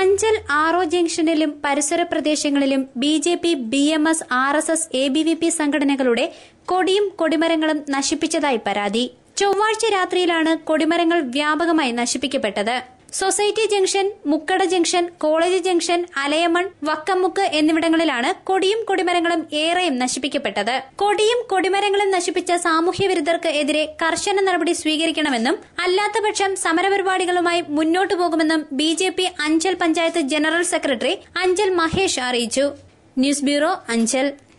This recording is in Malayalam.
അഞ്ചൽ ആറോ ജംഗ്ഷനിലും പരിസര പ്രദേശങ്ങളിലും B J P B M S R S S A B V P സംഘടനകളുടെ കൊടിയും കൊടിമരങ്ങളും നശിപ്പിച്ചതായി പരാതി ചൊവ്വാഴ്ച രാത്രിയിലാണ് കൊടിമരങ്ങൾ വ്യാപകമായി നശിപ്പിക്കപ്പെട്ടത് society junction Mukkada junction college junction Alayaman Vakkamukku എന്നിവിടങ്ങളിലാണ് കൊടിയും കൊടിമരങ്ങളും ഏറെയും നശിപ്പിക്കപ്പെട്ടത് കൊടിയും കൊടിമരങ്ങളും നശിപ്പിച്ച സാമൂഹ്യ വിരുദ്ധർക്ക് എതിരെ കർശന നടപടി സ്വീകരിക്കണമെന്നും അല്ലാത്തപക്ഷം സമരപരിപാടികളുമായി മുന്നോട്ടു പോകുമെന്നും B J P Anchal panchayat general secretary Anchal Mahesh അറിയിച്ചു ന്യൂസ് ബ്യൂറോ അഞ്ചൽ